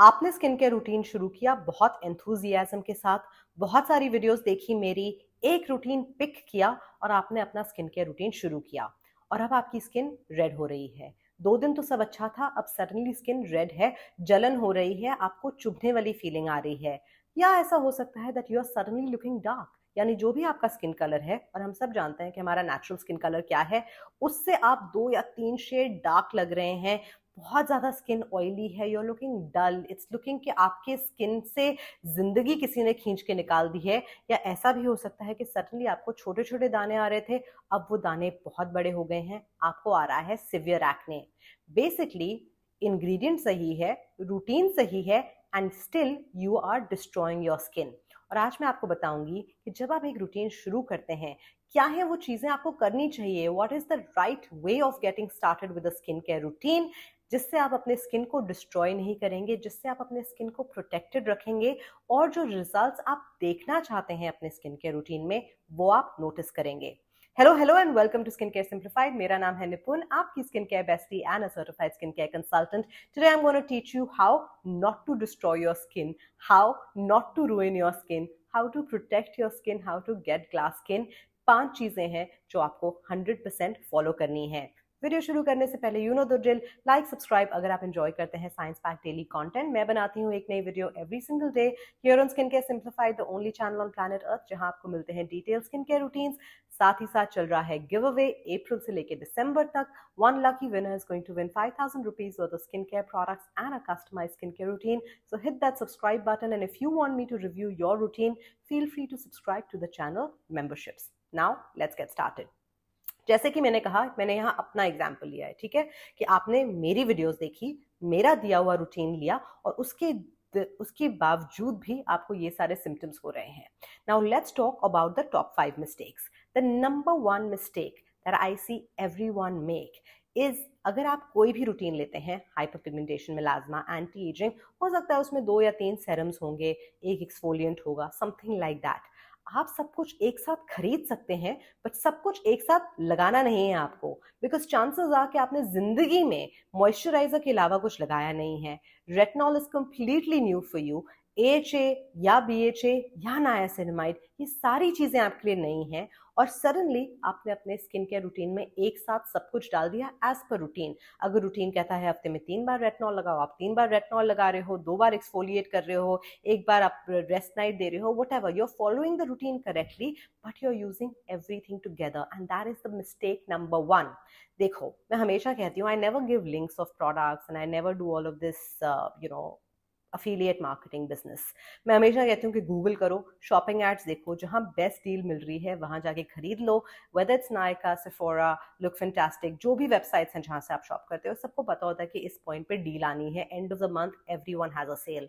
आपने skin care routine शुरू किया बहुत एंथुजियाजम के साथ बहुत सारी वीडियोस देखी मेरी एक रूटीन पिक किया और आपने अपना स्किन केयर रूटीन शुरू किया और अब आपकी स्किन रेड हो रही है दो दिन तो सब अच्छा था अब सडनली स्किन रेड है जलन हो रही है आपको चुभने वाली फीलिंग आ रही है या ऐसा हो सकता है that you are suddenly looking dark यानी जो भी आपका स्किन कलर है और हम सब जानते हैं कि हमारा नेचुरल स्किन कलर क्या है उससे आप दो या तीन शेड डार्क लग रहे हैं बहुत ज़्यादा स्किन ऑयली है you are looking dull it's looking कि आपके स्किन से ज़िंदगी किसी ने खींच के निकाल दी है या ऐसा भी हो सकता है कि सडनली आपको छोटे छोटे दाने आ रहे थे अब वो दाने बहुत बड़े हो गए हैं आपको आ रहा है सिवियर एक्ने बेसिकली इंग्रेडिएंट सही है रूटीन सही है and still you are destroying your skin और आज मैं आपको बताऊंगी कि जब आप एक रूटीन शुरू करते हैं क्या है वो चीज़ें आपको करनी चाहिए what is the right way of getting started with skin care routine जिससे आप अपने स्किन को डिस्ट्रॉय नहीं करेंगे जिससे आप अपने स्किन को प्रोटेक्टेड रखेंगे और जो रिजल्ट्स आप देखना चाहते हैं अपने स्किन केयर रूटीन में वो आप नोटिस करेंगे hello hello and welcome to skin care simplified मेरा नाम है निपुण आपकी skin care bestie and a certified skin care consultant today I am gonna teach you how not to destroy your skin how not to ruin your skin how to protect your skin how to get glass skin पांच चीजें हैं जो आपको 100% follow करनी है video शुरू करने से पहले you know the drill like subscribe अगर आप एंजॉय करते हैं साइंस पैक डेली कंटेंट मैं बनाती हूँ एक नई video every single day here on skin care simplified the only channel on planet earth जहां आपको मिलते हैं डिटेल स्किन केयर रूटीन साथ ही साथ चल रहा है गिव अवे अप्रैल से लेकर दिसंबर तक one lucky winner is going to win five thousand rupees worth skin care products and a customize skin care routine so hit that subscribe button and if you want me to review your routine feel free to subscribe to the channel memberships now let's get started जैसे कि मैंने कहा मैंने यहाँ अपना example लिया है ठीक है कि आपने मेरी वीडियोस देखी मेरा दिया हुआ रूटीन लिया और उसके उसके बावजूद भी आपको ये सारे सिम्टम्स हो रहे हैं now let's talk about the top five mistakes the number one mistake that I see every one make is अगर आप कोई भी रूटीन लेते हैं hyper pigmentation melasma anti aging हो सकता है उसमें दो या तीन सेरम्स होंगे एक एक्सफोलियंट होगा समथिंग लाइक दैट आप सब कुछ एक साथ खरीद सकते हैं बट सब कुछ एक साथ लगाना नहीं है आपको बिकॉज चांसेस आ कि आपने जिंदगी में मॉइस्चराइजर के अलावा कुछ लगाया नहीं है retinol is completely new for you A या बी या नायासिनमाइड ये सारी चीज़ें आपके लिए नई हैं और सडनली आपने अपने स्किन केयर रूटीन में एक साथ सब कुछ डाल दिया एज पर रूटीन अगर रूटीन कहता है हफ्ते में तीन बार रेटनॉल लगाओ आप तीन बार रेटनॉल लगा रहे हो दो बार एक्सफोलिएट कर रहे हो एक बार आप रेस्ट नाइट दे रहे हो whatever you are following the routine correctly but you are using everything together and that is the mistake number one देखो मैं हमेशा कहती हूँ I never give links of products and I never do all of this you know affiliate marketing business मैं हमेशा कहती हूँ कि गूगल करो शॉपिंग एड्स देखो जहाँ बेस्ट डील मिल रही है वहाँ जाके खरीद लो वेदर इट्स नायका सिफोरा लुक फेंटास्टिक जो भी वेबसाइट्स हैं जहाँ से आप शॉप करते हो सबको पता होता है कि इस पॉइंट पे डील आनी है end of the month every one has a sale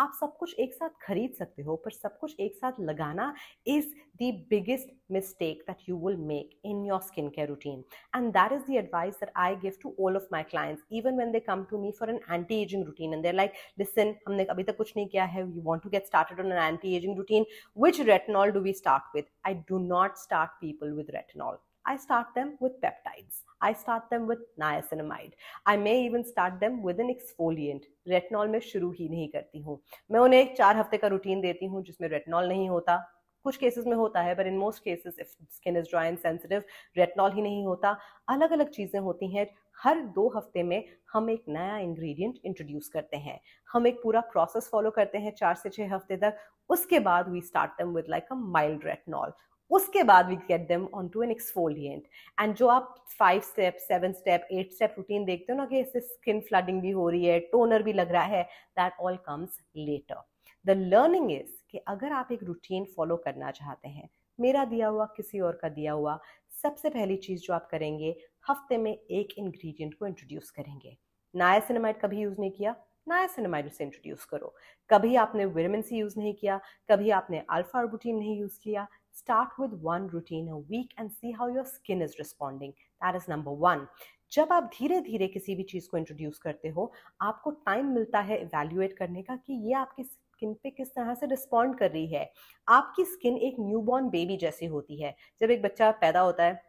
आप सब कुछ एक साथ खरीद सकते हो पर सब कुछ एक साथ लगाना is the biggest mistake that you will make in your skin care routine and that is the advice that I give to all of my clients even when they come to me for an anti aging routine and they're like listen हमने अभी तक कुछ नहीं किया है you want to get started on an anti aging routine which retinol do we start with I do not start people with retinol I start them with peptides. I start them with niacinamide. I may even start them with an exfoliant. Retinol में शुरू ही नहीं करती हूँ मैं उन्हें एक चार हफ्ते का रूटीन देती हूँ जिसमें रेटनॉल नहीं होता कुछ केसेस में होता है but in most cases if skin is dry and sensitive retinol ही नहीं होता अलग अलग चीज़ें होती हैं हर दो हफ्ते में हम एक नया इंग्रेडिएंट इंट्रोड्यूस करते हैं हम एक पूरा प्रोसेस फॉलो करते हैं चार से छः हफ्ते तक उसके बाद we start them with like a mild retinol उसके बाद we get them on to an exfoliant and जो आप five step seven step eight step routine देखते हो ना कि इससे स्किन फ्लडिंग भी हो रही है टोनर भी लग रहा है that all comes later the learning is कि अगर आप एक रूटीन फॉलो करना चाहते हैं मेरा दिया हुआ किसी और का दिया हुआ सबसे पहली चीज़ जो आप करेंगे हफ्ते में एक इंग्रेडिएंट को इंट्रोड्यूस करेंगे नाया कभी यूज़ नहीं किया नायसिनमाइड से इंट्रोड्यूस करो कभी आपने विटामिन सी यूज़ नहीं किया कभी आपने अल्फा रूटीन नहीं यूज़ किया start with one routine a week and see how your skin is responding that is number one जब आप धीरे धीरे किसी भी चीज़ को इंट्रोड्यूस करते हो आपको टाइम मिलता है इवेल्युएट करने का कि ये आपकी स्किन पे किस तरह से रिस्पॉन्ड कर रही है आपकी स्किन एक न्यूबॉर्न बेबी जैसी होती है जब एक बच्चा पैदा होता है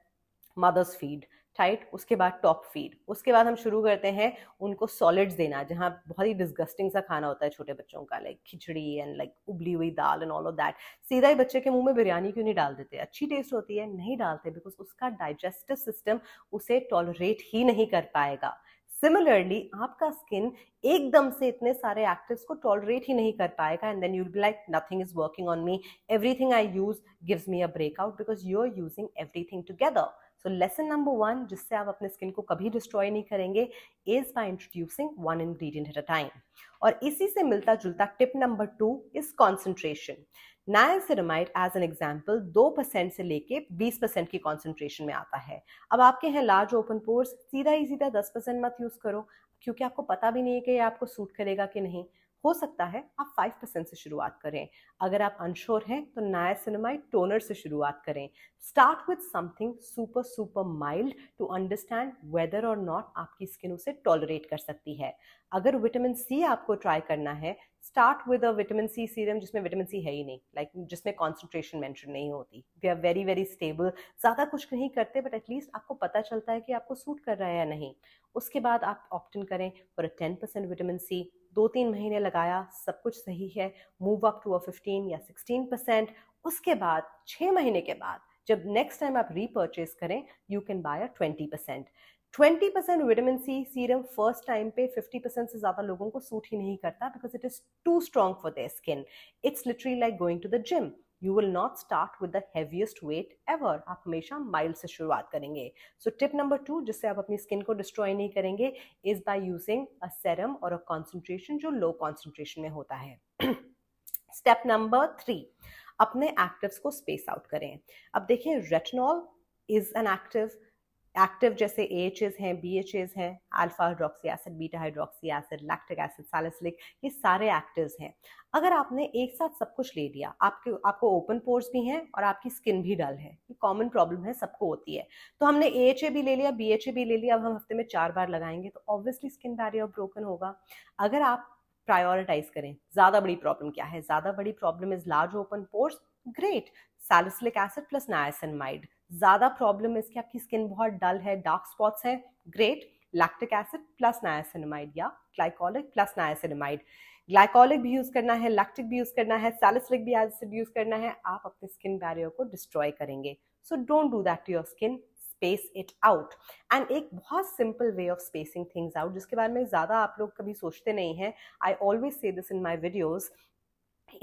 मदर्स फीड टाइट उसके बाद टॉप फीड उसके बाद हम शुरू करते हैं उनको सॉलिड्स देना जहाँ बहुत ही डिस्गस्टिंग सा खाना होता है छोटे बच्चों का लाइक खिचड़ी एंड लाइक उबली हुई दाल एंड ऑल ऑफ दैट सीधा ही बच्चे के मुंह में बिरयानी क्यों नहीं डाल देते अच्छी टेस्ट होती है नहीं डालते बिकॉज उसका डाइजेस्टिव सिस्टम उसे टॉलरेट ही नहीं कर पाएगा सिमिलरली आपका स्किन एकदम से इतने सारे एक्टिव्स को टॉलरेट ही नहीं कर पाएगा and then you be like nothing is working on me everything I use gives me a breakout because you are using everything together so lesson number one जिससे आप अपने स्किन को कभी डिस्ट्रॉय नहीं करेंगे is by introducing one ingredient at a time और इसी से मिलता जुलता tip number two is concentration niacinamide as an example दो परसेंट से लेके बीस परसेंट की कॉन्सेंट्रेशन में आता है अब आपके हैं लार्ज ओपन पोर्स सीधा ही सीधा दस परसेंट मत यूज़ करो क्योंकि आपको पता भी नहीं है कि ये आपको सूट करेगा कि नहीं हो सकता है आप फाइव परसेंट से शुरुआत करें अगर आप अनश्योर हैं तो नायासिनमाइड टोनर से शुरुआत करें start with something super super mild to understand whether or not आपकी स्किन उसे टॉलरेट कर सकती है अगर विटामिन सी आपको ट्राई करना है start with a vitamin C serum जिसमें विटामिन सी है ही नहीं लाइक like, जिसमें कॉन्सेंट्रेशन मेंशन नहीं होती we are very very stable ज़्यादा कुछ नहीं करते बट एटलीस्ट आपको पता चलता है कि आपको सूट कर रहा है या नहीं उसके बाद आप ऑप्टन करें for a ten percent vitamin C दो तीन महीने लगाया सब कुछ सही है move up to a fifteen या सिक्सटीन परसेंट उसके बाद छः महीने के बाद जब नेक्स्ट टाइम आप रीपर्चेज करें you can buy a twenty percent twenty percent vitamin C serum first time पे फिफ्टी परसेंट से ज़्यादा लोगों को सूट ही नहीं करता because it is too strong for their skin it's literally like going to the gym you will not start with the heaviest weight ever आप हमेशा माइल्ड से शुरुआत करेंगे सो टिप नंबर टू जिससे आप अपनी स्किन को डिस्ट्रॉय नहीं करेंगे is by using a serum or a concentration जो लो कॉन्सेंट्रेशन में होता है स्टेप नंबर थ्री अपने एक्टिव्स को स्पेस आउट करें अब देखिए retinol is an active active जैसे ए एच एज हैं बी एच एज हैं alpha hydroxy acid beta hydroxy acid lactic acid salicylic ये सारे एक्टिव हैं अगर आपने एक साथ सब कुछ ले लिया आपके आपको ओपन पोर्स भी हैं और आपकी स्किन भी डल है ये कॉमन प्रॉब्लम है सबको होती है तो हमने ए एच ए भी ले लिया बी एच ए भी ले लिया अब हम हफ्ते में चार बार लगाएंगे तो ऑब्वियसली स्किन बैरियर ब्रोकन होगा अगर आप प्रायोरिटाइज करें ज़्यादा बड़ी प्रॉब्लम क्या है ज़्यादा बड़ी problem is large open pores great salicylic acid plus niacinamide ज़्यादा प्रॉब्लम इसकी आपकी स्किन बहुत डल है डार्क स्पॉट्स है great lactic acid plus niacinamide या ग्लाइकोलिक प्लस नायासिनमाइड ग्लाइकोलिक भी यूज़ करना है लैक्टिक भी यूज़ करना है सैलिसिक भी एसिड यूज़ करना है आप अपने स्किन बैरियर को डिस्ट्रॉय करेंगे so don't do that to your skin space it out and एक बहुत simple way of spacing things out जिसके बारे में ज़्यादा आप लोग कभी सोचते नहीं हैं I always say this in my videos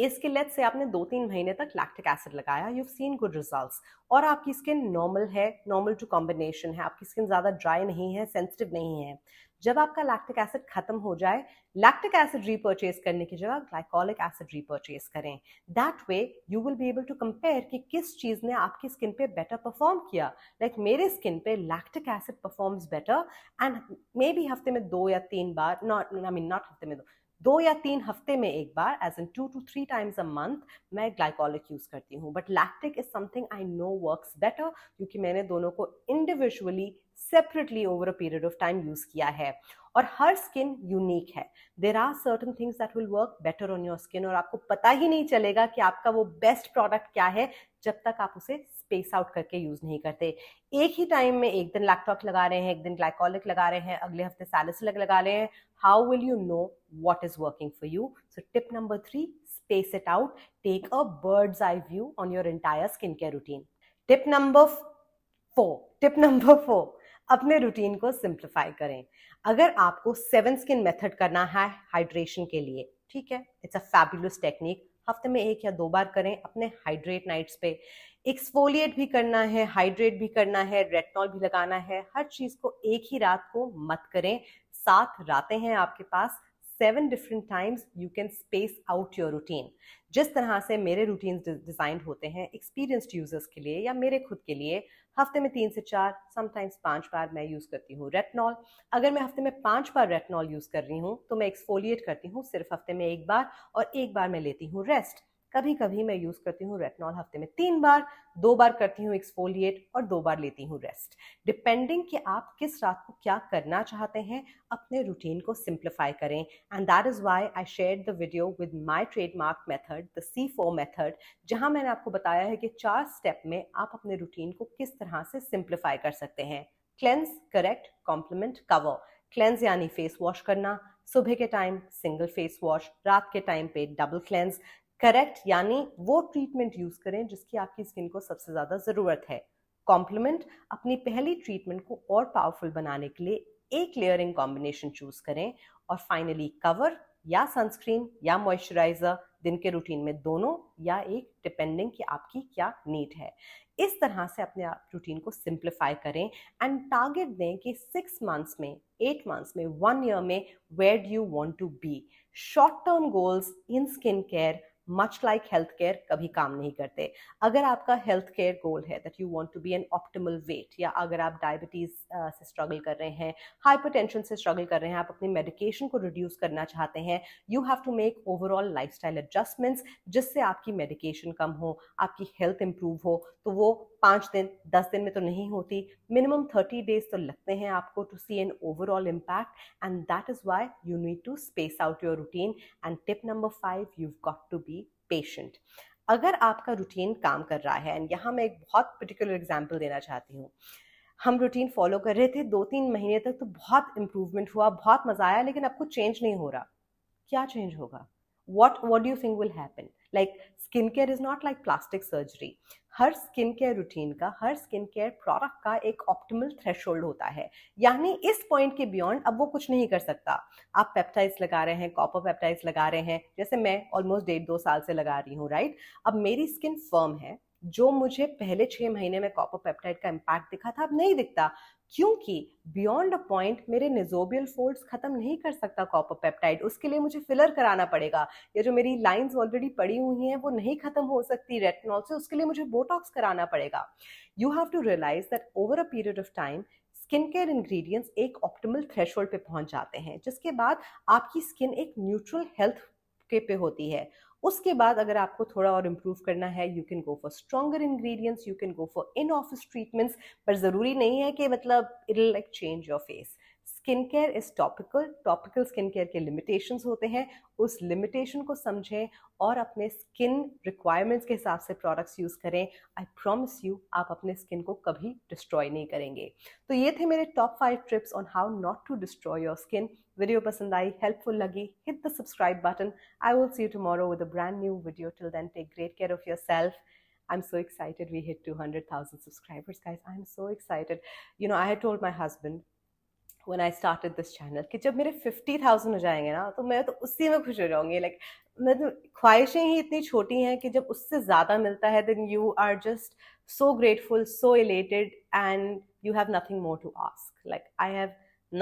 इसके लेट से आपने दो तीन महीने तक लैक्टिक एसिड लगाया यू सीन गुड रिजल्ट्स और आपकी स्किन नॉर्मल है नॉर्मल टू कॉम्बिनेशन है आपकी स्किन ज़्यादा ड्राई नहीं है सेंसिटिव नहीं है जब आपका लैक्टिक एसिड खत्म हो जाए लैक्टिक एसिड रीपर्चेज करने की जगह ग्लाइकोलिक एसिड रीपर्चेज करें that way you will be able to compare कि किस चीज़ ने आपकी स्किन पे बेटर परफॉर्म किया लाइक like मेरे स्किन पे lactic acid performs better and maybe हफ्ते में दो या तीन बार नॉट आई मीन नॉट हफ्ते में दो दो या तीन हफ्ते में एक बार as in two two three times a month मैं ग्लाइकोलिक यूज़ करती हूँ but lactic is something I know work better क्योंकि मैंने दोनों को individually separately over a period of time use किया है और हर स्किन यूनिक है there are certain things that will work better on your skin और आपको पता ही नहीं चलेगा कि आपका वो बेस्ट प्रोडक्ट क्या है जब तक आप उसे स्पेस आउट करके यूज नहीं करते एक ही टाइम में एक दिन लैक्टॉक लगा रहे हैं एक दिन ग्लाइकोलिक लगा रहे हैं अगले हफ्ते सैलिसिलक लगा रहे हैं how will you know what is working for you so tip number three space it out take a bird's eye view on your your skin care routine tip number four tip number four अपने routine को simplify करें अगर आपको seven skin method करना है hydration के लिए ठीक है इट्स अ फैबुलस टेक्निक हफ्ते में एक या दो बार करें अपने हाइड्रेट नाइट्स पे एक्सफोलिएट भी करना है हाइड्रेट भी करना है रेटनॉल भी लगाना है हर चीज़ को एक ही रात को मत करें सात रातें हैं आपके पास seven different times you can space out your routine जिस तरह से मेरे रूटीन डिज़ाइन होते हैं एक्सपीरियंस्ड यूजर्स के लिए या मेरे खुद के लिए हफ्ते में तीन से चार समटाइम्स पांच बार मैं यूज़ करती हूँ रेटनॉल अगर मैं हफ्ते में पांच बार रेटनॉल यूज़ कर रही हूँ तो मैं एक्सफोलिएट करती हूँ सिर्फ हफ्ते में एक बार और एक बार मैं लेती हूँ रेस्ट कभी कभी मैं यूज करती हूँ रेटनॉल हफ्ते में तीन बार दो बार करती हूँ एक्सफोलिएट और दो बार लेती हूँ रेस्ट डिपेंडिंग कि आप किस रात को क्या करना चाहते हैं अपने रूटीन को सिंप्लीफाई करें and that is why I share the video with my trademark method the C four method जहाँ मैंने आपको बताया है कि चार स्टेप में आप अपने रूटीन को किस तरह से सिंप्लीफाई कर सकते हैं cleanse correct complement cover cleanse यानी फेस वॉश करना सुबह के टाइम सिंगल फेस वॉश रात के टाइम पे डबल क्लेंस करेक्ट यानी वो ट्रीटमेंट यूज करें जिसकी आपकी स्किन को सबसे ज्यादा जरूरत है कॉम्प्लीमेंट अपनी पहली ट्रीटमेंट को और पावरफुल बनाने के लिए एक लेयरिंग कॉम्बिनेशन चूज करें और फाइनली कवर या सनस्क्रीन या मॉइस्चराइजर दिन के रूटीन में दोनों या एक डिपेंडिंग कि आपकी क्या नीड है इस तरह से अपने आप रूटीन को सिंप्लीफाई करें एंड टारगेट दें कि सिक्स मंथ्स में एट मंथ्स में वन ईयर में where do you want to be short term goals in skin care much like health care कभी काम नहीं करते अगर आपका हेल्थ केयर गोल है that you want to be an optimal weight या अगर आप डायबिटीज़ से स्ट्रगल कर रहे हैं हाइपर से स्ट्रगल कर रहे हैं आप अपनी मेडिकेशन को रिड्यूस करना चाहते हैं you have to make overall life adjustments जिससे आपकी मेडिकेशन कम हो आपकी हेल्थ इम्प्रूव हो तो वो पाँच दिन दस दिन में तो नहीं होती मिनिमम थर्टी डेज तो लगते हैं आपको to see an overall impact and that is why you need to space out your routine and tip number five you got to be patient अगर आपका रूटीन काम कर रहा है एंड यहाँ मैं एक बहुत पर्टिकुलर एग्जाम्पल देना चाहती हूँ हम रूटीन फॉलो कर रहे थे दो तीन महीने तक तो बहुत इंप्रूवमेंट हुआ बहुत मज़ा आया लेकिन आपको चेंज नहीं हो रहा क्या चेंज होगा what what do think will happen like skin care is not like plastic surgery हर स्किन केयर रूटीन का हर स्किन केयर प्रोडक्ट का एक ऑप्टिमल थ्रेश होता है यानी इस पॉइंट के बियॉन्ड अब वो कुछ नहीं कर सकता आप पेप्टाइड्स लगा रहे हैं कॉपर पेप्टाइड्स लगा रहे हैं जैसे मैं ऑलमोस्ट डेढ़ दो साल से लगा रही हूँ राइट अब मेरी स्किन फर्म है जो मुझे पहले छह महीने में कॉपर पेप्टाइड का इम्पैक्ट दिखा था अब नहीं दिखता क्योंकि बियॉन्ड अ पॉइंट मेरे निजोबियल फोल्ड्स खत्म नहीं कर सकता कॉपर पेप्टाइड उसके लिए मुझे फिलर कराना पड़ेगा या जो मेरी लाइंस ऑलरेडी पड़ी हुई हैं वो नहीं खत्म हो सकती रेटनॉल से उसके लिए मुझे बोटॉक्स कराना पड़ेगा you have to realise that over a period of time skin care ingredients एक ऑप्टिमल थ्रेशोल्ड पे पहुंच जाते हैं जिसके बाद आपकी स्किन एक न्यूट्रल हेल्थ के पे होती है उसके बाद अगर आपको थोड़ा और इम्प्रूव करना है you can go for stronger ingredients you can go for in office treatments पर ज़रूरी नहीं है कि मतलब it like change your face skin care is topical topical skin care के लिमिटेशन होते हैं उस लिमिटेशन को समझें और अपने स्किन रिक्वायरमेंट्स के हिसाब से प्रोडक्ट्स यूज़ करें आई प्रॉमिस यू आप अपने स्किन को कभी डिस्ट्रॉय नहीं करेंगे तो ये थे मेरे top five tips on how not to destroy your skin video पसंद आई हेल्पफुल लगी hit the subscribe button I will see you tomorrow with a brand new video till then take great care of yourself I'm so excited we hit 200,000 subscribers, guys. I'm so excited. You know, I had told my husband when I started this channel कि जब मेरे fifty thousand हो जाएंगे ना तो मैं तो उसी में खुश हो जाऊंगी लाइक मतलब तो ख्वाहिशें ही इतनी छोटी हैं कि जब उससे ज़्यादा मिलता है then you are just so grateful so elated and you have nothing more to ask like I have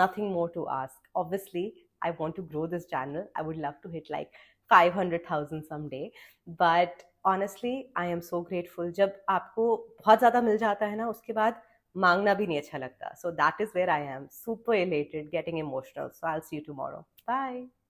nothing more to ask obviously I want to grow this channel I would love to hit like five hundred thousand someday but honestly I am so grateful जब आपको बहुत ज़्यादा मिल जाता है ना उसके बाद मांगना भी नहीं अच्छा लगता so that is where I am super elated getting emotional so I see you tomorrow bye